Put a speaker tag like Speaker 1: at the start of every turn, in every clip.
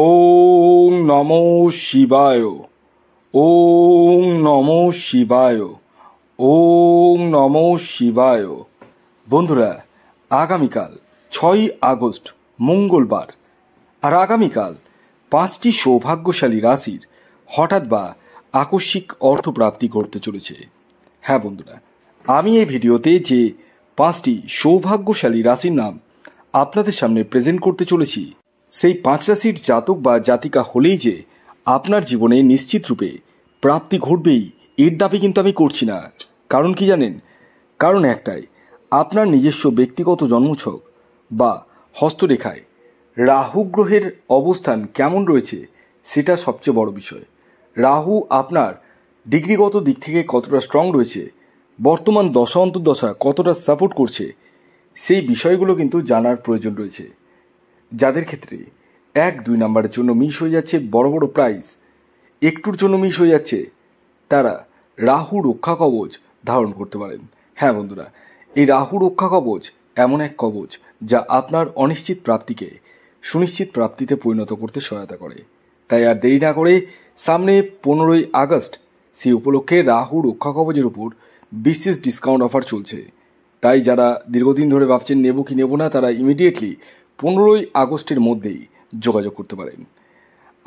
Speaker 1: ওং নম শিবায় ওং নম শিবায় ওং নম শিবায় বন্ধুরা আগামীকাল ছয়ই আগস্ট মঙ্গলবার আর আগামীকাল পাঁচটি সৌভাগ্যশালী রাশির হঠাৎ বা আকস্মিক অর্থপ্রাপ্তি করতে চলেছে হ্যাঁ বন্ধুরা আমি এই ভিডিওতে যে পাঁচটি সৌভাগ্যশালী রাশির নাম আপনাদের সামনে প্রেজেন্ট করতে চলেছি সেই পাঁচটা সিট জাতক বা জাতিকা হলেই যে আপনার জীবনে নিশ্চিত রূপে প্রাপ্তি ঘটবেই এর দাবি কিন্তু আমি করছি না কারণ কি জানেন কারণ একটাই আপনার নিজস্ব ব্যক্তিগত জন্মছক বা হস্তরেখায় রাহু গ্রহের অবস্থান কেমন রয়েছে সেটা সবচেয়ে বড় বিষয় রাহু আপনার ডিগ্রিগত দিক থেকে কতটা স্ট্রং রয়েছে বর্তমান দশা অন্তর্দশা কতটা সাপোর্ট করছে সেই বিষয়গুলো কিন্তু জানার প্রয়োজন রয়েছে যাদের ক্ষেত্রে এক দুই নাম্বারের জন্য মিস হয়ে যাচ্ছে বড় বড় প্রাইজ একটুর জন্য মিস হয়ে যাচ্ছে তারা রাহু রক্ষা কবচ ধারণ করতে পারেন হ্যাঁ বন্ধুরা এই রাহু রক্ষা কবচ এমন এক কবচ যা আপনার অনিশ্চিত প্রাপ্তিকে সুনিশ্চিত প্রাপ্তিতে পরিণত করতে সহায়তা করে তাই আর দেরি না করে সামনে পনেরোই আগস্ট সেই উপলক্ষে রাহু রক্ষা কবচের উপর বিশেষ ডিসকাউন্ট অফার চলছে তাই যারা দীর্ঘদিন ধরে ভাবছেন নেবো কি নেবো না তারা ইমিডিয়েটলি পনেরোই আগস্টের মধ্যেই যোগাযোগ করতে পারেন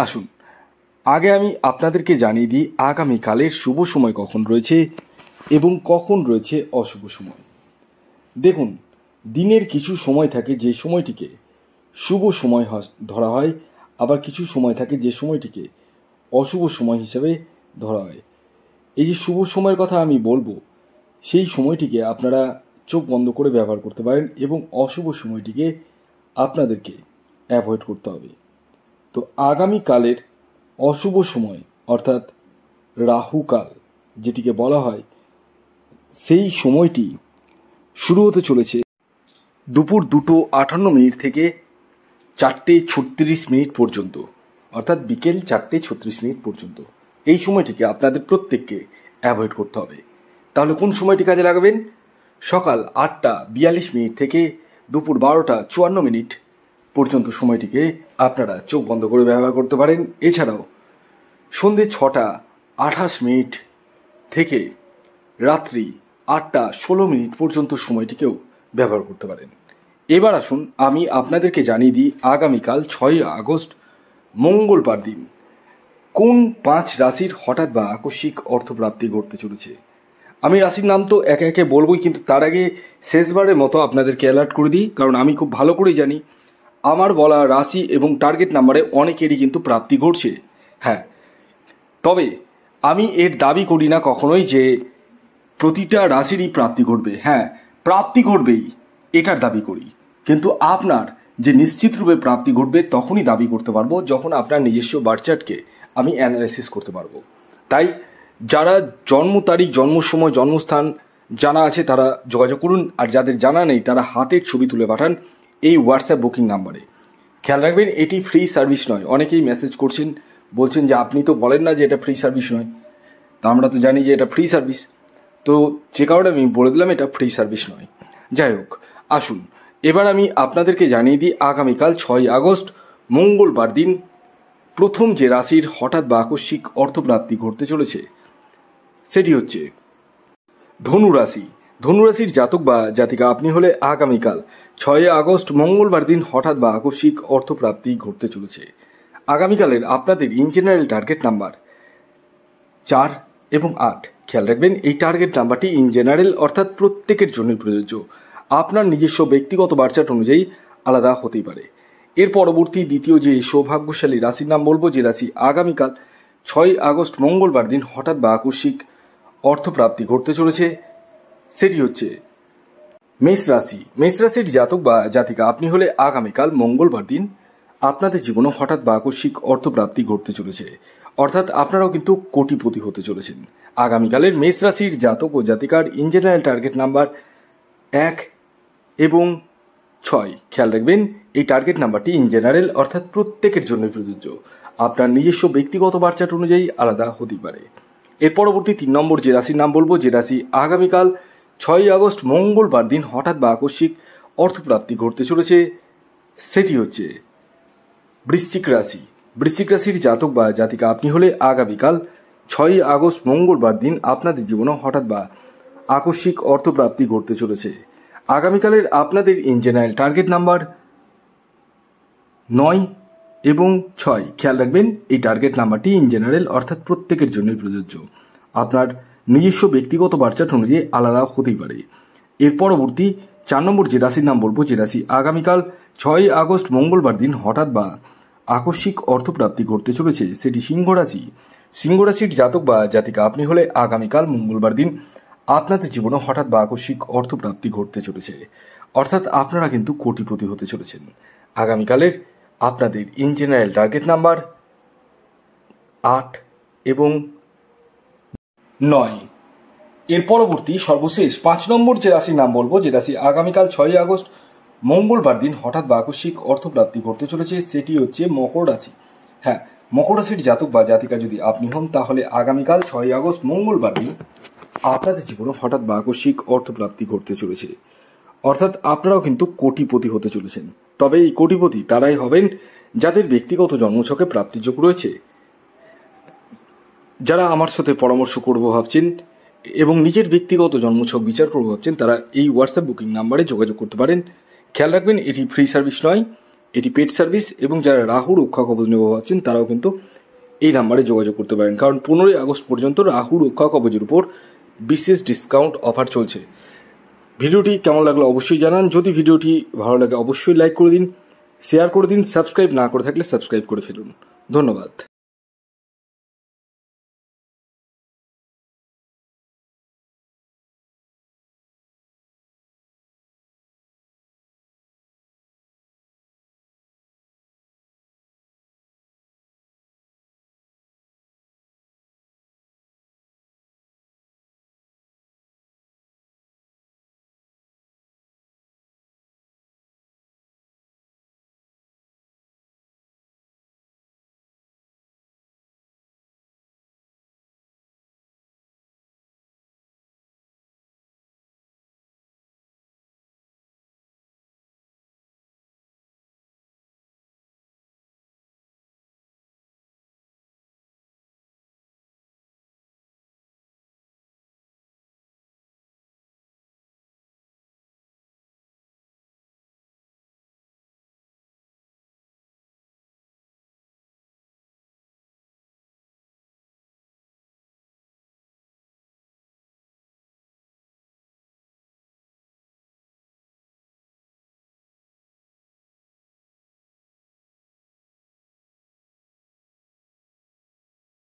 Speaker 1: আসুন আগে আমি আপনাদেরকে জানিয়ে দিই আগামীকালের শুভ সময় কখন রয়েছে এবং কখন রয়েছে অশুভ সময় দেখুন দিনের কিছু সময় থাকে যে সময়টিকে শুভ সময় ধরা হয় আবার কিছু সময় থাকে যে সময়টিকে অশুভ সময় হিসেবে ধরা হয় এই যে শুভ সময়ের কথা আমি বলবো সেই সময়টিকে আপনারা চোখ বন্ধ করে ব্যবহার করতে পারেন এবং অশুভ সময়টিকে আপনাদেরকে অ্যাভয়েড করতে হবে তো আগামীকালের অশুভ সময় অর্থাৎ রাহুকাল যেটিকে বলা হয় সেই সময়টি শুরু হতে চলেছে দুপুর দুটো আটান্ন মিনিট থেকে চারটে ছত্রিশ মিনিট পর্যন্ত অর্থাৎ বিকেল চারটে ছত্রিশ মিনিট পর্যন্ত এই সময়টিকে আপনাদের প্রত্যেককে অ্যাভয়েড করতে হবে তাহলে কোন সময়টি কাজে লাগাবেন সকাল আটটা বিয়াল্লিশ মিনিট থেকে দুপুর বারোটা চুয়ান্ন মিনিট পর্যন্ত সময়টিকে আপনারা চোখ বন্ধ করে ব্যবহার করতে পারেন এছাড়াও সন্ধে ছটা আঠাশ মিনিট থেকে রাত্রি আটটা ষোলো মিনিট পর্যন্ত সময়টিকেও ব্যবহার করতে পারেন এবার আসুন আমি আপনাদেরকে জানিয়ে দিই আগামীকাল ছয়ই আগস্ট মঙ্গলবার দিন কোন পাঁচ রাশির হঠাৎ বা আকস্মিক অর্থপ্রাপ্তি ঘটতে চলেছে আমি রাশির নাম তো একে একে বলবোই কিন্তু তার আগে শেষবারের মতো আপনাদেরকে অ্যালার্ট করে দিই কারণ আমি খুব ভালো করেই জানি আমার বলা রাশি এবং টার্গেট নাম্বারে অনেকেরই কিন্তু প্রাপ্তি ঘটছে হ্যাঁ তবে আমি এর দাবি করি না কখনোই যে প্রতিটা রাশিরই প্রাপ্তি ঘটবে হ্যাঁ প্রাপ্তি ঘটবেই এটার দাবি করি কিন্তু আপনার যে নিশ্চিতরূপে প্রাপ্তি ঘটবে তখনই দাবি করতে পারবো যখন আপনার নিজস্ব বার্চার্টকে আমি অ্যানালাইসিস করতে পারবো তাই যারা জন্ম তারিখ জন্ম সময় জন্মস্থান জানা আছে তারা যোগাযোগ করুন আর যাদের জানা নেই তারা হাতের ছবি তুলে পাঠান এই হোয়াটসঅ্যাপ বুকিং নাম্বারে খেয়াল রাখবেন এটি ফ্রি সার্ভিস নয় অনেকেই মেসেজ করছেন বলছেন যে আপনি তো বলেন না যে এটা ফ্রি সার্ভিস নয় তা আমরা তো জানি যে এটা ফ্রি সার্ভিস তো যে কারণে আমি বলে দিলাম এটা ফ্রি সার্ভিস নয় যাই হোক আসুন এবার আমি আপনাদেরকে জানিয়ে দিই আগামীকাল ছয় আগস্ট মঙ্গলবার দিন প্রথম যে রাশির হঠাৎ বা আকস্মিক অর্থপ্রাপ্তি ঘটতে চলেছে সেটি হচ্ছে ধনুরাশি ধনুরাশির জাতক বা জাতিকা আপনি হলে আগামীকাল ছয় আগস্ট মঙ্গলবার দিন হঠাৎ বা আকস্মিক অর্থপ্রাপ্তি ঘটতে চলেছে আগামীকালের আপনাদের ইন জেনারেল টার্গেট নাম্বার চার এবং আট খেয়াল রাখবেন এই টার্গেট নাম্বারটি ইন জেনারেল অর্থাৎ প্রত্যেকের জন্য প্রযোজ্য আপনার নিজস্ব ব্যক্তিগত বার্চাট অনুযায়ী আলাদা হতেই পারে এর পরবর্তী দ্বিতীয় যে সৌভাগ্যশালী রাশির নাম বলবো যে রাশি আগামীকাল ছয় আগস্ট মঙ্গলবার দিন হঠাৎ বা আকস্মিক অর্থপ্রাপ্তি ঘটতে চলেছে সেটি হচ্ছে মেষ রাশি মেষ রাশির জাতক বা জাতিকা আপনি হলে আগামীকাল মঙ্গলবার দিন আপনাদের জীবনে হঠাৎ বা আকস্মিক অর্থপ্রাপ্তি ঘটতে চলেছে অর্থাৎ আপনারাও কিন্তু কোটিপতি হতে চলেছেন আগামীকালের মেষ রাশির জাতক ও জাতিকার ইন জেনারেল টার্গেট নাম্বার এক এবং ছয় খেয়াল রাখবেন এই টার্গেট নাম্বারটি ইন জেনারেল অর্থাৎ প্রত্যেকের জন্যই প্রযোজ্য আপনার নিজস্ব ব্যক্তিগত বার্চাট অনুযায়ী আলাদা হতে পারে এর পরবর্তী তিন নম্বর যে রাশির নাম বলবো যে রাশি আগামীকাল ছয়ই আগস্ট মঙ্গলবার দিন হঠাৎ বা আকস্মিক অর্থপ্রাপ্তি ঘটতে চলেছে সেটি হচ্ছে বৃশ্চিক রাশি বৃশ্চিক রাশির জাতক বা জাতিকা আপনি হলে আগামীকাল ছয়ই আগস্ট মঙ্গলবার দিন আপনাদের জীবনে হঠাৎ বা আকস্মিক অর্থপ্রাপ্তি ঘটতে চলেছে আগামীকালের আপনাদের ইন টার্গেট নাম্বার নয় এবং ছয় খেয়াল রাখবেন এই টার্গেট নাম্বারটি ইন জেনারেল অর্থাৎ প্রত্যেকের জন্যই প্রযোজ্য আপনার নিজস্ব ব্যক্তিগত বার্চাট অনুযায়ী আলাদা হতেই পারে এর পরবর্তী চার নম্বর যে রাশির নাম বলবো যে রাশি আগামীকাল ছয়ই আগস্ট মঙ্গলবার দিন হঠাৎ বা আকস্মিক অর্থপ্রাপ্তি ঘটতে চলেছে সেটি সিংহ রাশি সিংহ রাশির জাতক বা জাতিকা আপনি হলে আগামীকাল মঙ্গলবার দিন আপনাদের জীবনে হঠাৎ বা আকস্মিক অর্থপ্রাপ্তি ঘটতে চলেছে অর্থাৎ আপনারা কিন্তু কোটিপতি হতে চলেছেন আগামীকালের আপনাদের ইন টার্গেট নাম্বার আট এবং নয় এর পরবর্তী সর্বশেষ পাঁচ নম্বর যে রাশির নাম বলবো যে রাশি আগামীকাল ছয়ই আগস্ট মঙ্গলবার দিন হঠাৎ বা আকস্মিক অর্থপ্রাপ্তি করতে চলেছে সেটি হচ্ছে মকর রাশি হ্যাঁ মকর রাশির জাতক বা জাতিকা যদি আপনি হন তাহলে আগামীকাল ছয়ই আগস্ট মঙ্গলবার দিন আপনাদের জীবনে হঠাৎ বা আকস্মিক অর্থপ্রাপ্তি করতে চলেছে অর্থাৎ আপনারাও কিন্তু কোটিপতি হতে চলেছেন তবে এই কোটিপতি তারাই হবেন যাদের ব্যক্তিগত জন্মছকে প্রাপ্তিযোগ রয়েছে যারা আমার সাথে পরামর্শ করব ভাবছেন এবং নিজের ব্যক্তিগত জন্মছক বিচার করব ভাবছেন তারা এই হোয়াটসঅ্যাপ বুকিং নাম্বারে যোগাযোগ করতে পারেন খেয়াল রাখবেন এটি ফ্রি সার্ভিস নয় এটি পেড সার্ভিস এবং যারা রাহু রক্ষা কবচ নেব ভাবছেন তারাও কিন্তু এই নাম্বারে যোগাযোগ করতে পারেন কারণ পনেরোই আগস্ট পর্যন্ত রাহু রক্ষা কবচের উপর বিশেষ ডিসকাউন্ট অফার চলছে ভিডিওটি কেমন লাগলো অবশ্যই জানান যদি ভিডিওটি ভালো লাগে অবশ্যই লাইক করে দিন শেয়ার করে দিন সাবস্ক্রাইব না করে থাকলে সাবস্ক্রাইব করে ফেলুন ধন্যবাদ